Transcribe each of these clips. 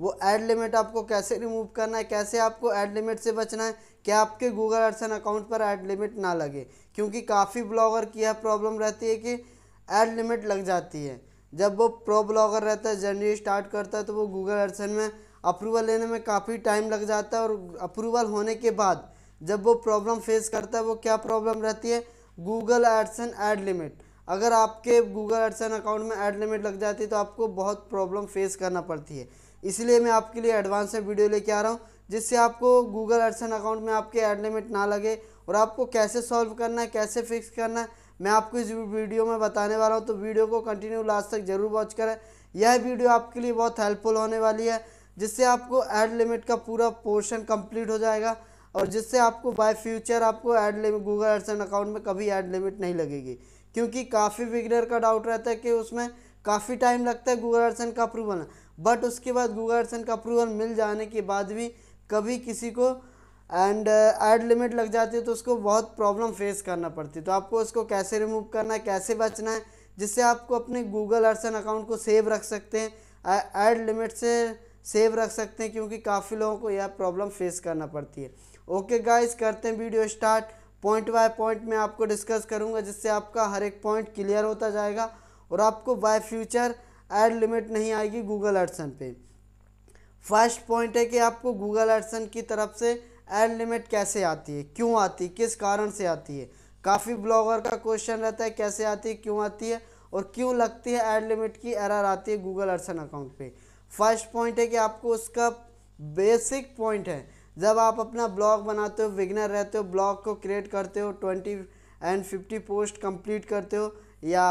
वो add limit आपको कैसे रिमूव करना है कैसे आपको एड लिमिट से बचना है कि आपके गूगल अर्सन अकाउंट पर एड लिमिट ना लगे क्योंकि काफ़ी ब्लॉगर की यह प्रॉब्लम रहती है कि एड लिमिट लग जाती है जब वो प्रो ब्लॉगर रहता है जर्नी स्टार्ट करता है तो वो गूगल अर्सन में अप्रूवल लेने में काफ़ी टाइम लग जाता है और अप्रूवल होने के बाद जब वो प्रॉब्लम फेस करता है वो क्या प्रॉब्लम रहती है गूगल एडसन एड लिमिट अगर आपके गूगल एडसन अकाउंट में एड लिमिट लग जाती है तो आपको बहुत प्रॉब्लम फेस करना पड़ती है इसलिए मैं आपके लिए एडवांस में वीडियो लेके आ रहा हूँ जिससे आपको गूगल एडसन अकाउंट में आपके एड लिमिट ना लगे और आपको कैसे सॉल्व करना है कैसे फिक्स करना है मैं आपको इस वीडियो में बताने वाला हूँ तो वीडियो को कंटिन्यू लास्ट तक ज़रूर वॉच करें यह वीडियो आपके लिए बहुत हेल्पफुल होने वाली है जिससे आपको एड लिमिट का पूरा पोर्शन कम्प्लीट हो जाएगा और जिससे आपको बाय फ्यूचर आपको ad limit Google AdSense account में कभी एड लिमिट नहीं लगेगी क्योंकि काफ़ी बिगनर का डाउट रहता है कि उसमें काफ़ी टाइम लगता है गूगल अर्सन का अप्रूवल बट उसके बाद गूगल अर्सन का अप्रूवल मिल जाने के बाद भी कभी किसी को एंड एड लिमिट लग जाती है तो उसको बहुत प्रॉब्लम फेस करना पड़ती है तो आपको उसको कैसे रिमूव करना है कैसे बचना है जिससे आपको अपने गूगल अर्सन अकाउंट को सेव रख सकते हैं एड लिमिट से सेव रख सकते हैं क्योंकि काफ़ी लोगों को यह प्रॉब्लम फेस करना पड़ती है ओके गाइस करते हैं video start point by point मैं आपको डिस्कस करूंगा जिससे आपका हर एक पॉइंट क्लियर होता जाएगा और आपको बाय फ्यूचर एड लिमिट नहीं आएगी गूगल एडसन पे फर्स्ट पॉइंट है कि आपको गूगल एडसन की तरफ से एड लिमिट कैसे आती है क्यों आती है किस कारण से आती है काफ़ी ब्लॉगर का क्वेश्चन रहता है कैसे आती है क्यों आती है और क्यों लगती है एड लिमिट की एरर आती है गूगल अर्सन अकाउंट पे फर्स्ट पॉइंट है कि आपको उसका बेसिक पॉइंट है जब आप अपना ब्लॉग बनाते हो विगनर रहते हो ब्लॉग को क्रिएट करते हो twenty and fifty post complete करते हो या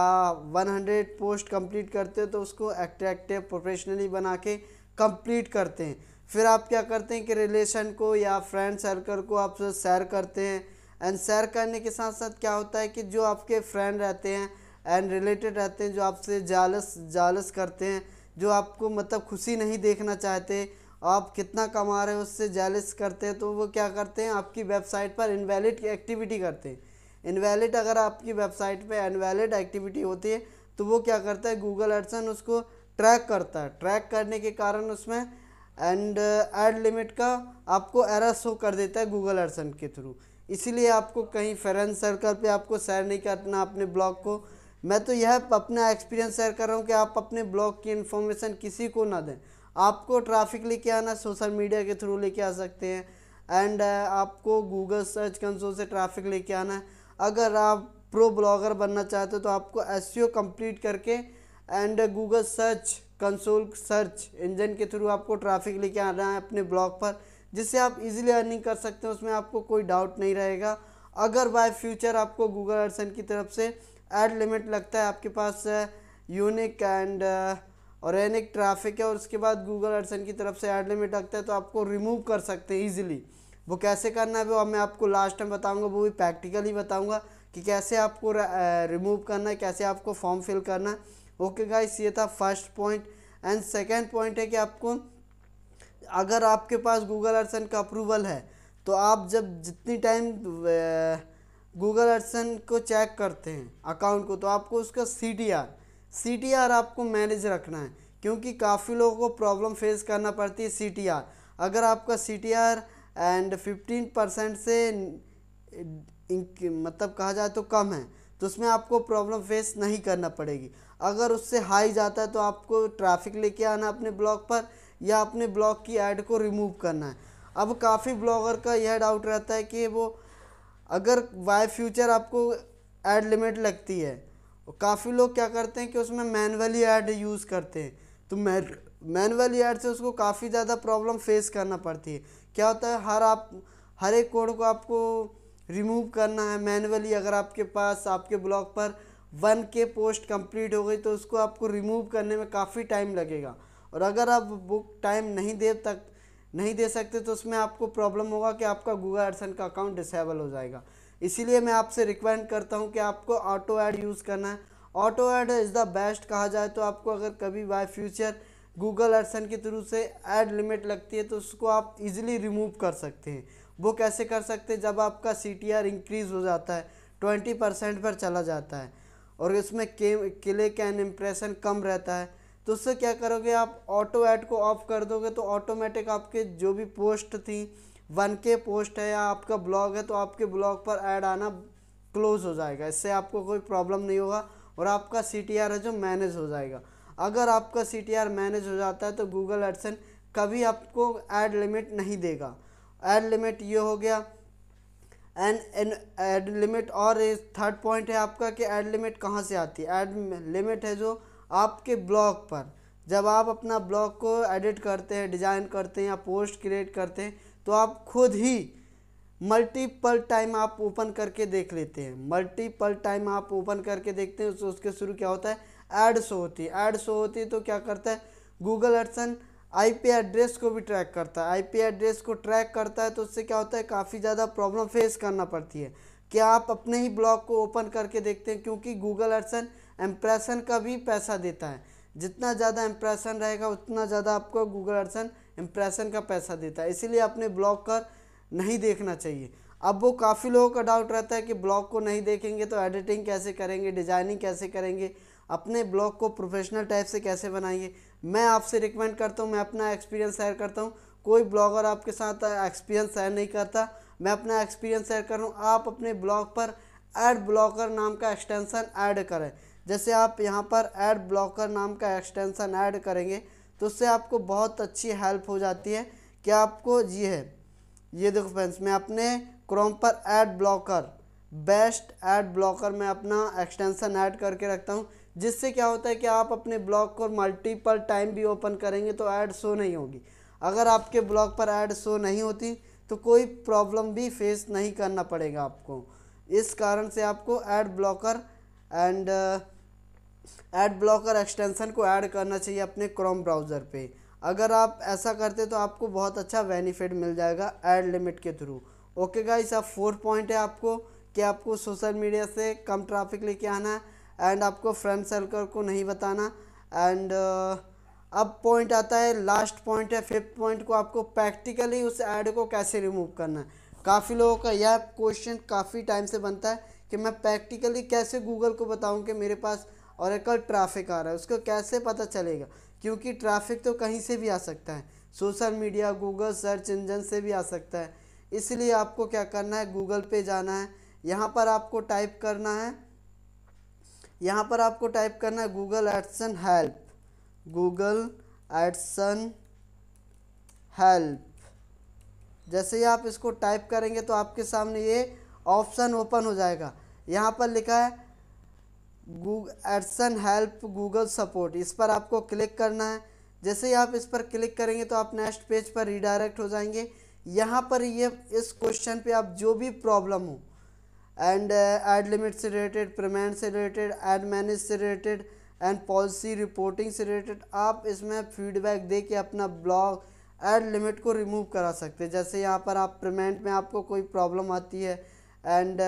100 पोस्ट कंप्लीट करते हो तो उसको एट्रैक्टिव प्रोफेशनली बना के कंप्लीट करते हैं फिर आप क्या करते हैं कि रिलेशन को या फ्रेंड सर्कल को आप शेयर करते हैं एंड शेयर करने के साथ साथ क्या होता है कि जो आपके फ्रेंड रहते हैं एंड रिलेटेड रहते हैं जो आपसे जालस जालस करते हैं जो आपको मतलब खुशी नहीं देखना चाहते आप कितना कमा रहे हैं उससे जालस करते हैं तो वो क्या करते हैं आपकी वेबसाइट पर इनवैलिड एक्टिविटी करते हैं इनवैलिड अगर आपकी वेबसाइट पे इनवैलिड एक्टिविटी होती है तो वो क्या करता है गूगल एडसन उसको ट्रैक करता है ट्रैक करने के कारण उसमें एंड एड लिमिट का आपको एरर शो कर देता है गूगल एडसन के थ्रू इसीलिए आपको कहीं फ्रेंड सर्कल पे आपको शेयर नहीं करना अपने ब्लॉग को मैं तो यह अपना एक्सपीरियंस शेयर कर रहा हूँ कि आप अपने ब्लॉग की इन्फॉर्मेशन किसी को ना दें आपको ट्रैफिक लेके आना सोशल मीडिया के थ्रू लेके आ सकते हैं एंड uh, आपको गूगल सर्च कंसोल से ट्रैफिक लेके आना है अगर आप प्रो ब्लॉगर बनना चाहते हो तो आपको एस कंप्लीट e करके and Google search console search engine के थ्रू आपको ट्रैफिक लेके आना है अपने ब्लॉग पर जिससे आप इजीली अर्निंग कर सकते हैं उसमें आपको कोई डाउट नहीं रहेगा अगर बाय फ्यूचर आपको गूगल अर्सन की तरफ से एड लिमिट लगता है आपके पास यूनिक एंड ऑर्गेनिक ट्रैफिक है और उसके बाद गूगल अर्सन की तरफ से एड लिमिट लगता है तो आपको रिमूव कर सकते हैं ईजिली वो कैसे करना है वो मैं आपको लास्ट टाइम बताऊँगा वो भी प्रैक्टिकली बताऊँगा कि कैसे आपको रिमूव करना है कैसे आपको फॉर्म फिल करना है ओके गाइस ये था first point and second point है कि आपको अगर आपके पास गूगल अर्सन का अप्रूवल है तो आप जब जितनी टाइम गूगल अर्सन को चेक करते हैं अकाउंट को तो आपको उसका C T R C T R आपको मैनेज रखना है क्योंकि काफ़ी लोगों को प्रॉब्लम फेस करना पड़ती है सी टी आर अगर आपका C T R and 15 percent से मतलब कहा जाए तो कम है तो उसमें आपको प्रॉब्लम फेस नहीं करना पड़ेगी अगर उससे हाई जाता है तो आपको ट्रैफिक लेके आना अपने ब्लॉग पर या अपने ब्लॉग की ऐड को रिमूव करना है अब काफ़ी ब्लॉगर का यह डाउट रहता है कि वो अगर वाई फ्यूचर आपको ऐड लिमिट लगती है काफ़ी लोग क्या करते हैं कि उसमें मैनुअली ऐड यूज़ करते हैं तो मैनुअली ऐड से उसको काफ़ी ज़्यादा प्रॉब्लम फेस करना पड़ती है क्या होता है हर आप हर एक कोड को आपको रिमूव करना है मैनुअली अगर आपके पास आपके ब्लॉग पर वन के पोस्ट कंप्लीट हो गई तो उसको आपको रिमूव करने में काफ़ी टाइम लगेगा और अगर आप बुक टाइम नहीं दे तक नहीं दे सकते तो उसमें आपको प्रॉब्लम होगा कि आपका गूगल एडसन का अकाउंट डिसेबल हो जाएगा इसीलिए मैं आपसे रिक्वेंड करता हूँ कि आपको ऑटो ऐड यूज़ करना है auto ad is the best कहा जाए तो आपको अगर कभी बाई फ्यूचर गूगल एडसन के थ्रू से एड लिमिट लगती है तो उसको आप इजीली रिमूव कर सकते हैं वो कैसे कर सकते हैं जब आपका सी टी आर इंक्रीज़ हो जाता है ट्वेंटी परसेंट पर चला जाता है और इसमें के किले का इम्प्रेशन कम रहता है तो उससे क्या करोगे आप ऑटो ऐड को ऑफ कर दोगे तो ऑटोमेटिक आपके जो भी पोस्ट थी वन के पोस्ट है या आपका ब्लॉग है तो आपके ब्लॉग पर ऐड आना क्लोज़ हो जाएगा इससे आपको कोई प्रॉब्लम नहीं होगा और आपका सी है जो मैनेज हो जाएगा अगर आपका सी टी आर मैनेज हो जाता है तो गूगल एडसन कभी आपको एड लिमिट नहीं देगा एड लिमिट ये हो गया एंड एन एड लिमिट और थर्ड पॉइंट है आपका कि एड लिमिट कहाँ से आती है एड लिमिट है जो आपके ब्लॉग पर जब आप अपना ब्लॉग को एडिट करते हैं डिज़ाइन करते हैं या पोस्ट क्रिएट करते हैं तो आप खुद ही मल्टीपल टाइम आप ओपन करके देख लेते हैं मल्टीपल टाइम आप ओपन करके देखते हैं तो उसके शुरू क्या होता है एड शो होती है एड शो होती है तो क्या करता है गूगल एडसन आईपी एड्रेस को भी ट्रैक करता है आईपी एड्रेस को ट्रैक करता है तो उससे क्या होता है काफ़ी ज़्यादा प्रॉब्लम फेस करना पड़ती है क्या आप अपने ही ब्लॉग को ओपन करके देखते हैं क्योंकि गूगल एडसन एम्प्रेशन का भी पैसा देता है जितना ज़्यादा इम्प्रेशन रहेगा उतना ज़्यादा आपको गूगल एडसन इम्प्रेशन का पैसा देता है इसीलिए अपने ब्लॉग कर नहीं देखना चाहिए अब वो काफ़ी लोगों का डाउट रहता है कि ब्लॉग को नहीं देखेंगे तो एडिटिंग कैसे करेंगे डिज़ाइनिंग कैसे करेंगे अपने ब्लॉग को प्रोफेशनल टाइप से कैसे बनाइए मैं आपसे रिकमेंड करता हूँ मैं अपना एक्सपीरियंस शेयर करता हूँ कोई ब्लॉगर आपके साथ एक्सपीरियंस शेयर नहीं करता मैं अपना एक्सपीरियंस शेयर कर रहा हूँ आप अपने ब्लॉग पर एड ब्लॉकर नाम का एक्सटेंसन ऐड करें जैसे आप यहाँ पर एड ब्लॉकर नाम का एक्सटेंसन ऐड करेंगे तो उससे आपको बहुत अच्छी हेल्प हो जाती है कि आपको ये है ये देखो फ्रेंड्स मैं अपने क्रोम पर ad blocker best ad blocker में अपना एक्सटेंसन ऐड करके रखता हूँ जिससे क्या होता है कि आप अपने ब्लॉग को मल्टीपल टाइम भी ओपन करेंगे तो ऐड शो नहीं होगी अगर आपके ब्लॉग पर ऐड शो नहीं होती तो कोई प्रॉब्लम भी फेस नहीं करना पड़ेगा आपको इस कारण से आपको ad blocker and ad blocker extension को ऐड करना चाहिए अपने क्रोम ब्राउज़र पे अगर आप ऐसा करते तो आपको बहुत अच्छा बेनिफिट मिल जाएगा ऐड लिमिट के थ्रू ओके गाइस अब फोर्थ पॉइंट है आपको कि आपको सोशल मीडिया से कम ट्रैफिक लेके आना है एंड आपको फ्रंट सर्कल को नहीं बताना एंड अब पॉइंट आता है लास्ट पॉइंट है फिफ्थ पॉइंट को आपको प्रैक्टिकली उस एड को कैसे रिमूव करना है काफ़ी लोगों का यह क्वेश्चन काफ़ी टाइम से बनता है कि मैं प्रैक्टिकली कैसे गूगल को बताऊं कि मेरे पास और कल ट्रैफिक आ रहा है उसको कैसे पता चलेगा क्योंकि ट्रैफिक तो कहीं से भी आ सकता है social media Google search engine से भी आ सकता है इसलिए आपको क्या करना है गूगल पे जाना है यहाँ पर आपको टाइप करना है यहाँ पर आपको टाइप करना है Google AdSense help Google AdSense help जैसे ही आप इसको टाइप करेंगे तो आपके सामने ये ऑप्शन ओपन हो जाएगा यहाँ पर लिखा है Google AdSense help Google support इस पर आपको क्लिक करना है जैसे ही आप इस पर क्लिक करेंगे तो आप नेक्स्ट पेज पर रिडायरेक्ट हो जाएंगे यहाँ पर ये इस क्वेश्चन पे आप जो भी प्रॉब्लम हो एंड एड लिमिट से रिलेटेड पेमेंट से रिलेटेड एड मैनेज से रिलेटेड एंड पॉलिसी रिपोर्टिंग से रिलेटेड आप इसमें फीडबैक दे के अपना ब्लॉग एड लिमिट को रिमूव करा सकते हैं जैसे यहाँ पर आप पेमेंट में आपको कोई प्रॉब्लम आती है and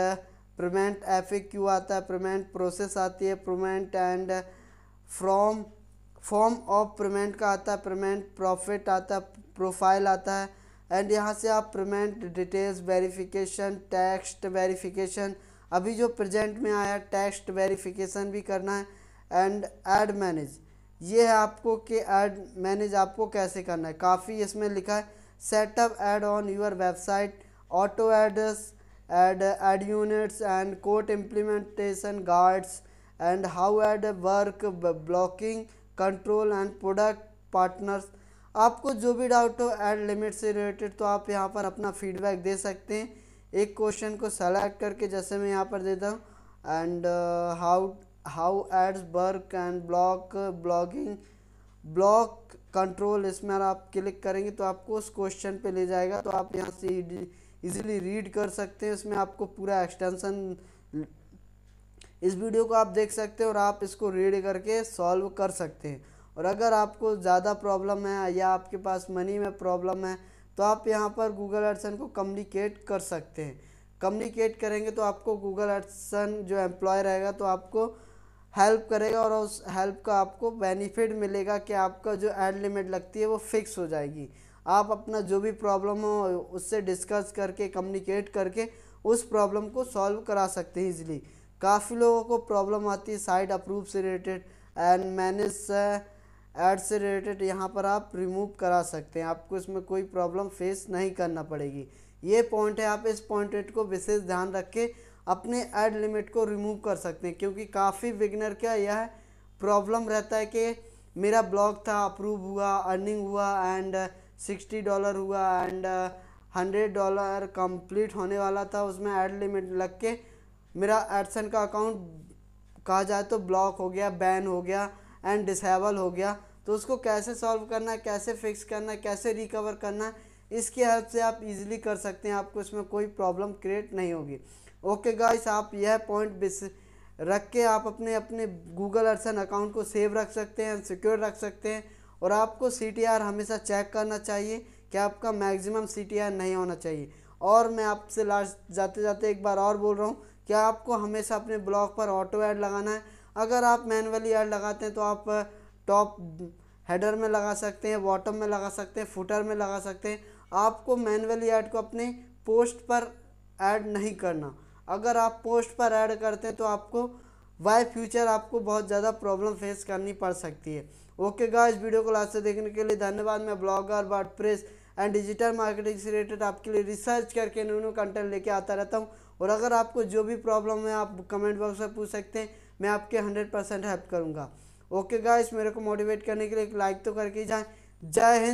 payment F A Q आता है पेमेंट प्रोसेस आती है payment and from form of payment का आता है पेमेंट प्रॉफिट आता है प्रोफाइल आता है एंड यहाँ से आप payment details verification text verification अभी जो प्रेजेंट में आया टेक्स्ट वेरिफिकेशन भी करना है एंड एड मैनेज ये है आपको कि एड मैनेज आपको कैसे करना है काफ़ी इसमें लिखा है setup ad on your website auto ads ad ad units and code implementation guards and how ad work blocking control and product partners आपको जो भी डाउट हो एड लिमिट से रिलेटेड तो आप यहाँ पर अपना फीडबैक दे सकते हैं एक क्वेश्चन को सेलेक्ट करके जैसे मैं यहाँ पर देता हूँ and how how ads work and block blogging block control इसमें आप क्लिक करेंगे तो आपको उस क्वेश्चन पे ले जाएगा तो आप यहाँ से इजीली रीड कर सकते हैं इसमें आपको पूरा एक्सटेंशन इस वीडियो को आप देख सकते हैं और आप इसको रीड करके सॉल्व कर सकते हैं और अगर आपको ज़्यादा प्रॉब्लम है या आपके पास मनी में प्रॉब्लम है तो आप यहाँ पर गूगल एडसन को कम्युनिकेट कर सकते हैं कम्युनिकेट करेंगे तो आपको गूगल एडसन जो एम्प्लॉय रहेगा तो आपको हेल्प करेगा और उस हेल्प का आपको बेनिफिट मिलेगा कि आपका जो एड लिमिट लगती है वो फिक्स हो जाएगी आप अपना जो भी प्रॉब्लम हो उससे डिस्कस करके कम्युनिकेट करके उस प्रॉब्लम को सॉल्व करा सकते हैं इजीली काफ़ी लोगों को प्रॉब्लम आती है साइट अप्रूव से रिलेटेड एंड मैनेज एड से रिलेटेड यहाँ पर आप रिमूव करा सकते हैं आपको इसमें कोई प्रॉब्लम फेस नहीं करना पड़ेगी ये पॉइंट है आप इस पॉइंट को विशेष ध्यान रख के अपने एड लिमिट को रिमूव कर सकते हैं क्योंकि काफ़ी बिगनर का यह प्रॉब्लम रहता है कि मेरा ब्लॉग था अप्रूव हुआ अर्निंग हुआ एंड सिक्सटी डॉलर हुआ एंड हंड्रेड डॉलर कंप्लीट होने वाला था उसमें एड लिमिट लग के मेरा एडसन का अकाउंट कहा जाए तो ब्लॉक हो गया बैन हो गया एंड डिसेबल हो गया तो उसको कैसे सॉल्व करना है कैसे फिक्स करना है कैसे रिकवर करना है इसकी हेल्प से आप इजीली कर सकते हैं आपको इसमें कोई प्रॉब्लम क्रिएट नहीं होगी ओके गाइस आप यह पॉइंट रख के आप अपने अपने गूगल अर्सन अकाउंट को सेव रख सकते हैं सिक्योर रख सकते हैं और आपको सी हमेशा चेक करना चाहिए कि आपका मैक्सिमम सी नहीं होना चाहिए और मैं आपसे लास्ट जाते जाते एक बार और बोल रहा हूँ कि आपको हमेशा अपने ब्लॉग पर ऑटो ऐड लगाना है अगर आप मैनुअली ऐड लगाते हैं तो आप टॉप हेडर में लगा सकते हैं बॉटम में लगा सकते हैं फुटर में लगा सकते हैं आपको मैनुअली एड को अपने पोस्ट पर ऐड नहीं करना अगर आप पोस्ट पर ऐड करते हैं तो आपको वाई फ्यूचर आपको बहुत ज़्यादा प्रॉब्लम फेस करनी पड़ सकती है ओके इस वीडियो को लास्ट से देखने के लिए धन्यवाद मैं blogger WordPress and digital marketing से रिलेटेड आपके लिए रिसर्च करके न्यू न्यू कंटेंट लेके आता रहता हूँ और अगर आपको जो भी प्रॉब्लम है आप कमेंट बॉक्स में पूछ सकते हैं मैं आपके हंड्रेड परसेंट हेल्प करूँगा ओके गाइस मेरे को मोटिवेट करने के लिए एक लाइक तो करके जाएँ जय हिंद